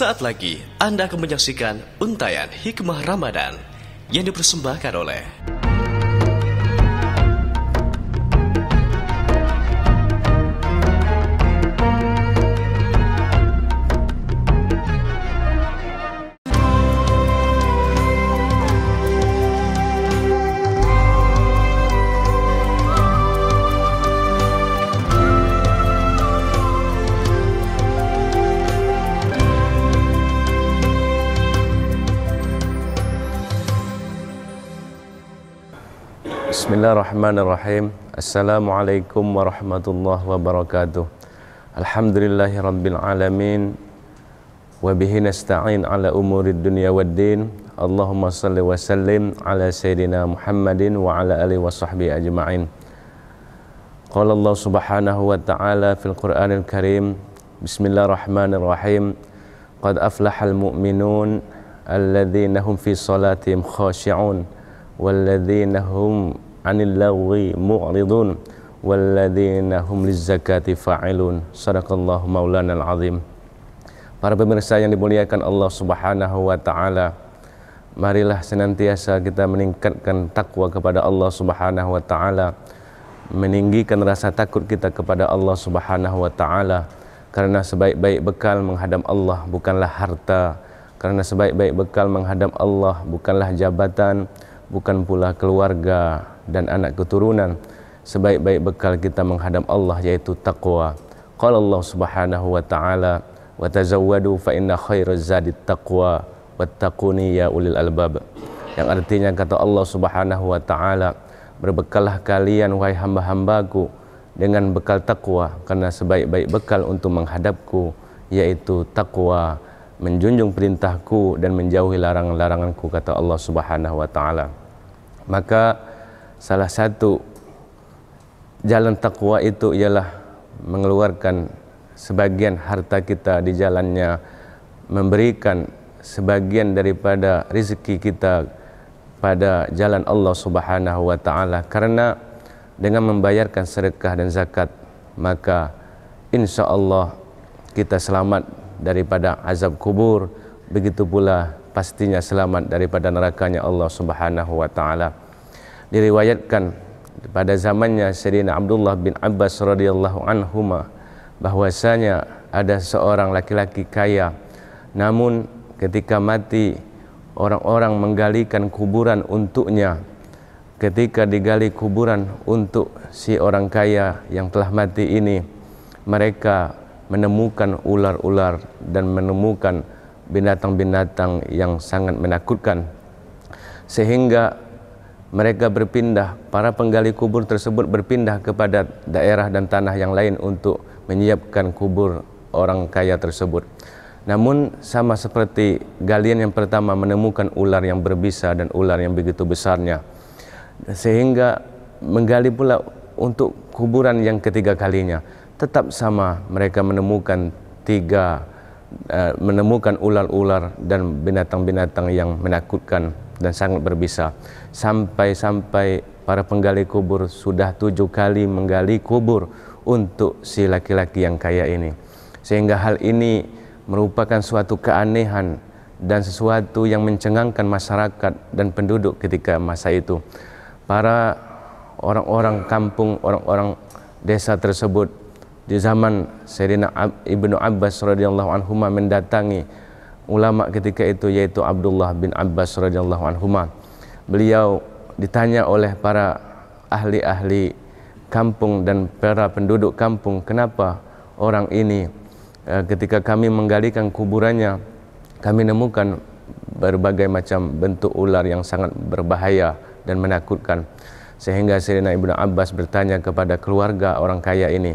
Sesaat lagi Anda akan menyaksikan untayan hikmah Ramadan yang dipersembahkan oleh بسم الله الرحمن الرحيم السلام عليكم ورحمة الله وبركاته الحمد لله رب العالمين وبه نستعين على أمور الدنيا والدين اللهم صل وسلم على سيدنا محمد وعلى آله وصحبه أجمعين قال الله سبحانه وتعالى في القرآن الكريم بسم الله الرحمن الرحيم قد أفلح المؤمنون الذين هم في صلاتهم خاشعون والذين هم anil lagwi mu'ridun walladzina hum lizzakati fa'ilun sadaqallahu maulana al-azim Para pemirsa yang dimuliakan Allah Subhanahu wa taala marilah senantiasa kita meningkatkan takwa kepada Allah Subhanahu wa taala meninggikan rasa takut kita kepada Allah Subhanahu wa taala karena sebaik-baik bekal menghadap Allah bukanlah harta karena sebaik-baik bekal menghadap Allah bukanlah jabatan bukan pula keluarga dan anak keturunan sebaik-baik bekal kita menghadap Allah yaitu taqwa qala Allah subhanahu wa ta'ala wa tazawwadu fa inna khaira zadi taqwa wattaquni ya ulil albab yang artinya kata Allah subhanahu wa ta'ala berbekallah kalian wahai hamba-hambaku dengan bekal takwa karena sebaik-baik bekal untuk menghadapku yaitu takwa menjunjung perintahku dan menjauhi larangan-laranganku kata Allah Subhanahu wa taala maka salah satu jalan takwa itu ialah mengeluarkan sebagian harta kita di jalannya memberikan sebagian daripada rezeki kita pada jalan Allah Subhanahu wa taala karena dengan membayarkan sedekah dan zakat maka insyaallah kita selamat daripada azab kubur begitu pula pastinya selamat daripada nerakanya Allah Subhanahu wa taala diriwayatkan pada zamannya Sayyidina Abdullah bin Abbas radhiyallahu anhuma bahwasanya ada seorang laki-laki kaya namun ketika mati orang-orang menggalikan kuburan untuknya ketika digali kuburan untuk si orang kaya yang telah mati ini mereka menemukan ular-ular dan menemukan binatang-binatang yang sangat menakutkan sehingga mereka berpindah, para penggali kubur tersebut berpindah kepada daerah dan tanah yang lain untuk menyiapkan kubur orang kaya tersebut. Namun sama seperti galian yang pertama menemukan ular yang berbisa dan ular yang begitu besarnya. Sehingga menggali pula untuk kuburan yang ketiga kalinya. Tetap sama mereka menemukan tiga eh, menemukan ular-ular dan binatang-binatang yang menakutkan dan sangat berbisa. Sampai-sampai para penggali kubur sudah tujuh kali menggali kubur untuk si laki-laki yang kaya ini. Sehingga hal ini merupakan suatu keanehan dan sesuatu yang mencengangkan masyarakat dan penduduk ketika masa itu. Para orang-orang kampung, orang-orang desa tersebut di zaman Sayyidina Ibnu Abbas radhiyallahu anhu mendatangi ulama ketika itu yaitu Abdullah bin Abbas radhiyallahu anhuma. Beliau ditanya oleh para ahli-ahli kampung dan para penduduk kampung kenapa orang ini eh, ketika kami menggalikan kuburannya kami nemukan berbagai macam bentuk ular yang sangat berbahaya dan menakutkan sehingga Sayyidina Ibnu Abbas bertanya kepada keluarga orang kaya ini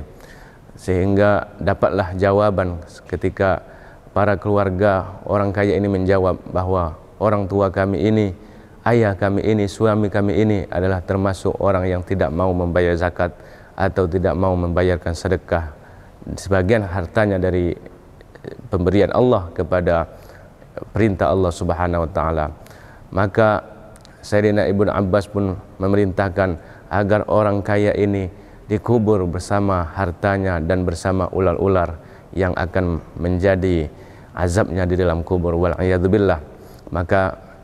sehingga dapatlah jawaban ketika para keluarga orang kaya ini menjawab bahwa orang tua kami ini, ayah kami ini, suami kami ini adalah termasuk orang yang tidak mau membayar zakat atau tidak mau membayarkan sedekah. Sebagian hartanya dari eh, pemberian Allah kepada eh, perintah Allah Subhanahu wa taala. Maka Sayyidina Ibnu Abbas pun memerintahkan agar orang kaya ini dikubur bersama hartanya dan bersama ular-ular yang akan menjadi azabnya di dalam kubur wal maka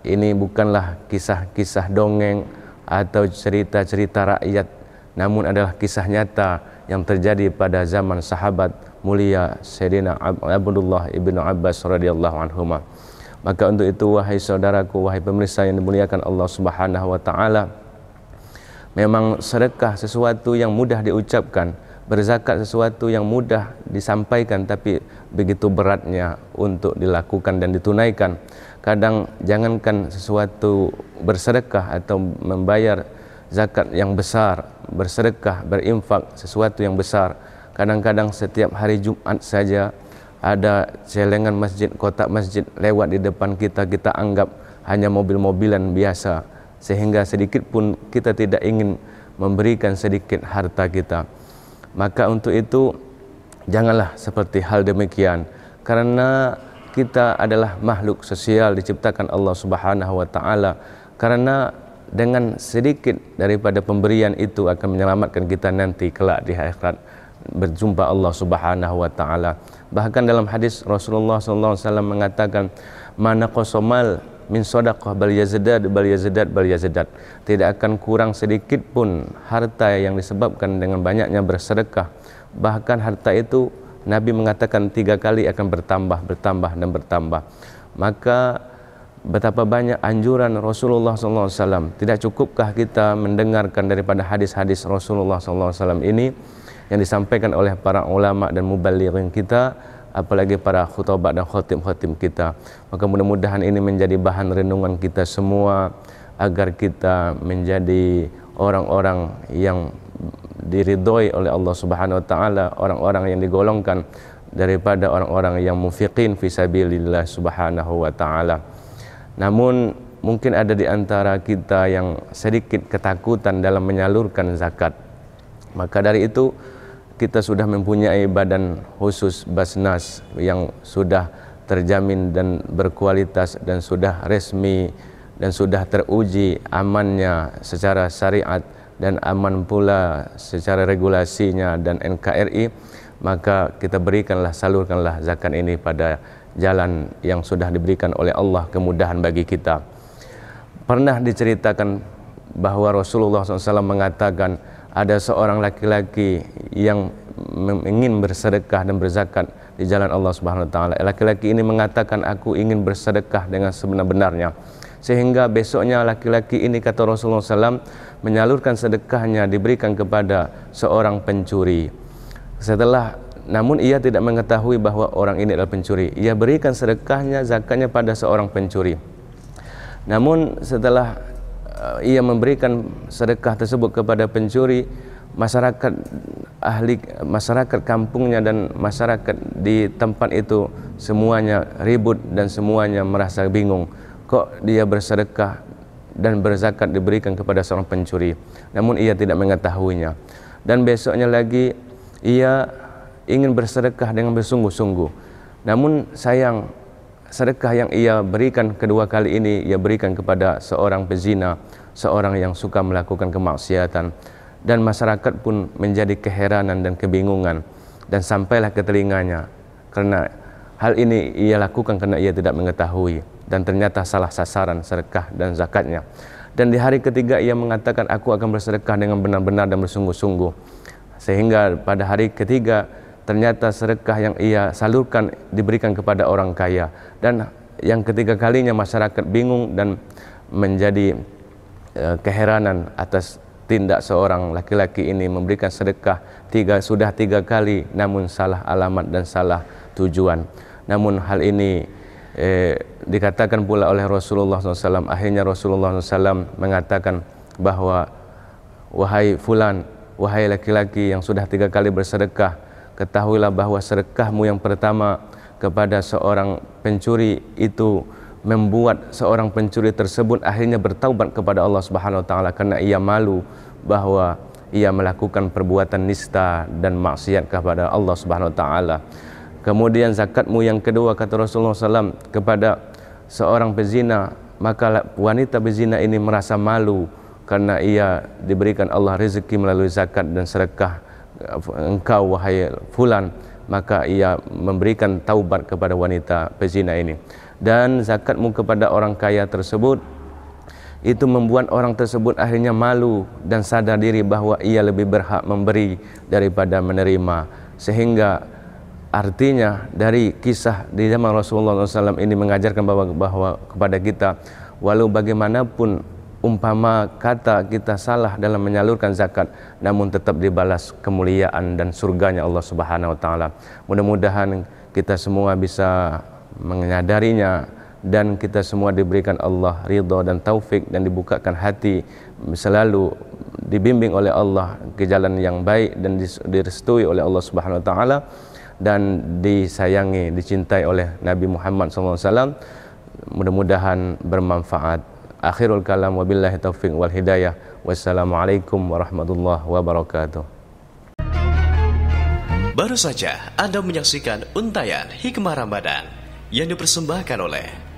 ini bukanlah kisah-kisah dongeng atau cerita-cerita rakyat namun adalah kisah nyata yang terjadi pada zaman sahabat mulia Sayyidina Abdullah ibnu Abbas radhiyallahu anhuma maka untuk itu wahai saudaraku wahai pemirsa yang dimuliakan Allah Subhanahu wa taala memang sedekah sesuatu yang mudah diucapkan berzakat sesuatu yang mudah disampaikan tapi begitu beratnya untuk dilakukan dan ditunaikan. Kadang jangankan sesuatu bersedekah atau membayar zakat yang besar, bersedekah, berinfak sesuatu yang besar. Kadang-kadang setiap hari Jumat saja ada celengan masjid, kotak masjid lewat di depan kita, kita anggap hanya mobil-mobilan biasa sehingga sedikit pun kita tidak ingin memberikan sedikit harta kita. maka untuk itu janganlah seperti hal demikian karena kita adalah makhluk sosial diciptakan Allah Subhanahu wa taala karena dengan sedikit daripada pemberian itu akan menyelamatkan kita nanti kelak di akhirat berjumpa Allah Subhanahu wa taala bahkan dalam hadis Rasulullah sallallahu alaihi wasallam mengatakan mana qasamal min sadaqah bal yazidad bal bal tidak akan kurang sedikit pun harta yang disebabkan dengan banyaknya bersedekah bahkan harta itu Nabi mengatakan tiga kali akan bertambah bertambah dan bertambah maka betapa banyak anjuran Rasulullah SAW tidak cukupkah kita mendengarkan daripada hadis-hadis Rasulullah SAW ini yang disampaikan oleh para ulama dan mubalighin kita apalagi para khutbah dan khotib-khotib kita. Maka mudah-mudahan ini menjadi bahan renungan kita semua agar kita menjadi orang-orang yang diridhoi oleh Allah Subhanahu wa taala, orang-orang yang digolongkan daripada orang-orang yang munfiqin fisabilillah Subhanahu wa taala. Namun mungkin ada di antara kita yang sedikit ketakutan dalam menyalurkan zakat. Maka dari itu kita sudah mempunyai badan khusus Basnas yang sudah terjamin dan berkualitas dan sudah resmi dan sudah teruji amannya secara syariat dan aman pula secara regulasinya dan NKRI maka kita berikanlah salurkanlah zakat ini pada jalan yang sudah diberikan oleh Allah kemudahan bagi kita pernah diceritakan bahwa Rasulullah SAW mengatakan ada seorang laki-laki yang ingin bersedekah dan berzakat di jalan Allah Subhanahu wa taala. Laki-laki ini mengatakan aku ingin bersedekah dengan sebenar-benarnya. Sehingga besoknya laki-laki ini kata Rasulullah SAW menyalurkan sedekahnya diberikan kepada seorang pencuri. Setelah namun ia tidak mengetahui bahwa orang ini adalah pencuri. Ia berikan sedekahnya, zakatnya pada seorang pencuri. Namun setelah Eh, ia memberikan sedekah tersebut kepada pencuri masyarakat ahli masyarakat kampungnya dan masyarakat di tempat itu semuanya ribut dan semuanya merasa bingung kok dia bersedekah dan berzakat diberikan kepada seorang pencuri namun ia tidak mengetahuinya dan besoknya lagi ia ingin bersedekah dengan bersungguh-sungguh namun sayang sedekah yang ia berikan kedua kali ini ia berikan kepada seorang pezina, seorang yang suka melakukan kemaksiatan dan masyarakat pun menjadi keheranan dan kebingungan dan sampailah ke telinganya karena hal ini ia lakukan karena ia tidak mengetahui dan ternyata salah sasaran sedekah dan zakatnya dan di hari ketiga ia mengatakan aku akan bersedekah dengan benar-benar dan bersungguh-sungguh sehingga pada hari ketiga ternyata sedekah yang ia salurkan diberikan kepada orang kaya dan yang ketiga kalinya masyarakat bingung dan menjadi e, keheranan atas tindak seorang laki-laki ini memberikan sedekah tiga sudah tiga kali namun salah alamat dan salah tujuan namun hal ini eh, dikatakan pula oleh Rasulullah SAW akhirnya Rasulullah SAW mengatakan bahwa wahai fulan wahai laki-laki yang sudah tiga kali bersedekah Ketahuilah bahwa sedekahmu yang pertama kepada seorang pencuri itu membuat seorang pencuri tersebut akhirnya bertaubat kepada Allah Subhanahu wa taala karena ia malu bahwa ia melakukan perbuatan nista dan maksiat kepada Allah Subhanahu wa taala. Kemudian zakatmu yang kedua kata Rasulullah SAW kepada seorang pezina maka wanita pezina ini merasa malu karena ia diberikan Allah rezeki melalui zakat dan sedekah engkau wahai fulan maka ia memberikan taubat kepada wanita pezina ini dan zakatmu kepada orang kaya tersebut itu membuat orang tersebut akhirnya malu dan sadar diri bahwa ia lebih berhak memberi daripada menerima sehingga artinya dari kisah di zaman Rasulullah SAW ini mengajarkan bahwa kepada kita walau bagaimanapun umpama kata kita salah dalam menyalurkan zakat namun tetap dibalas kemuliaan dan surganya Allah Subhanahu wa taala. Mudah-mudahan kita semua bisa menyadarinya dan kita semua diberikan Allah ridha dan taufik dan dibukakan hati selalu dibimbing oleh Allah ke jalan yang baik dan direstui oleh Allah Subhanahu wa taala dan disayangi dicintai oleh Nabi Muhammad SAW mudah-mudahan bermanfaat Akhirul kalam wabillahi taufiq wal hidayah. Wassalamualaikum warahmatullahi wabarakatuh. Baru saja Anda menyaksikan untayan hikmah Ramadan yang dipersembahkan oleh